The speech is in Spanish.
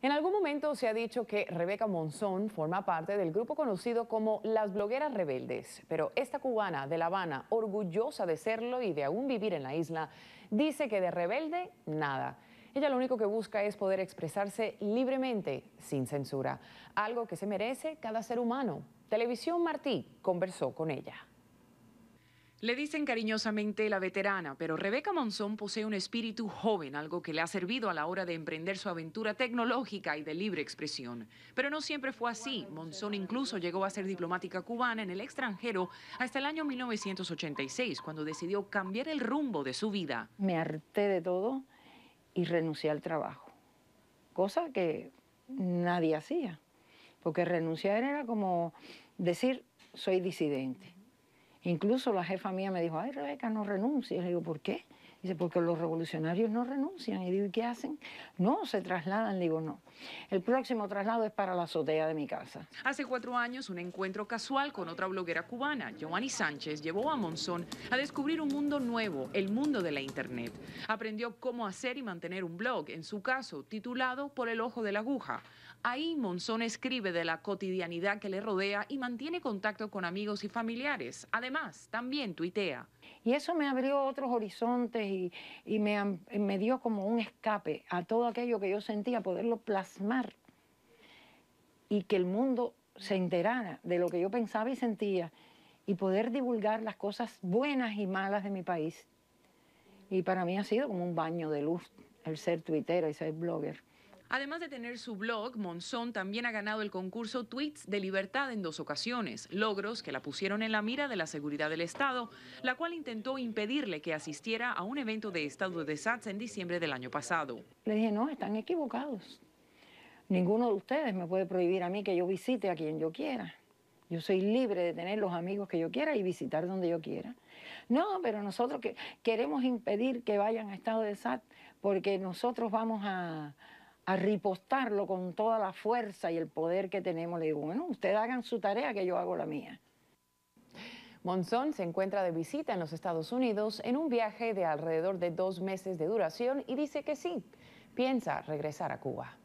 En algún momento se ha dicho que Rebeca Monzón forma parte del grupo conocido como Las Blogueras Rebeldes, pero esta cubana de La Habana, orgullosa de serlo y de aún vivir en la isla, dice que de rebelde, nada. Ella lo único que busca es poder expresarse libremente, sin censura, algo que se merece cada ser humano. Televisión Martí conversó con ella. Le dicen cariñosamente la veterana, pero Rebeca Monzón posee un espíritu joven, algo que le ha servido a la hora de emprender su aventura tecnológica y de libre expresión. Pero no siempre fue así. Monzón incluso llegó a ser diplomática cubana en el extranjero hasta el año 1986, cuando decidió cambiar el rumbo de su vida. Me harté de todo y renuncié al trabajo, cosa que nadie hacía, porque renunciar era como decir soy disidente Incluso la jefa mía me dijo, ay Rebeca, no renuncies. Le digo, ¿por qué? Dice, porque los revolucionarios no renuncian. Y digo, ¿y qué hacen? No, se trasladan. Le digo, no. El próximo traslado es para la azotea de mi casa. Hace cuatro años, un encuentro casual con otra bloguera cubana, Giovanni Sánchez, llevó a Monzón a descubrir un mundo nuevo, el mundo de la Internet. Aprendió cómo hacer y mantener un blog, en su caso, titulado Por el ojo de la aguja. Ahí Monzón escribe de la cotidianidad que le rodea y mantiene contacto con amigos y familiares. Además, también tuitea. Y eso me abrió otros horizontes y, me, me dio como un escape a todo aquello que yo sentía, poderlo plasmar y que el mundo se enterara de lo que yo pensaba y sentía y poder divulgar las cosas buenas y malas de mi país. Y para mí ha sido como un baño de luz el ser tuitera y ser blogger. Además de tener su blog, Monzón también ha ganado el concurso Tweets de Libertad en dos ocasiones, logros que la pusieron en la mira de la seguridad del Estado, la cual intentó impedirle que asistiera a un evento de Estado de SATS en diciembre del año pasado. Le dije, no, están equivocados. Ninguno de ustedes me puede prohibir a mí que yo visite a quien yo quiera. Yo soy libre de tener los amigos que yo quiera y visitar donde yo quiera. No, pero nosotros que queremos impedir que vayan a estado de SAT porque nosotros vamos a, a ripostarlo con toda la fuerza y el poder que tenemos. Le digo, bueno, ustedes hagan su tarea que yo hago la mía. Monzón se encuentra de visita en los Estados Unidos en un viaje de alrededor de dos meses de duración y dice que sí, piensa regresar a Cuba.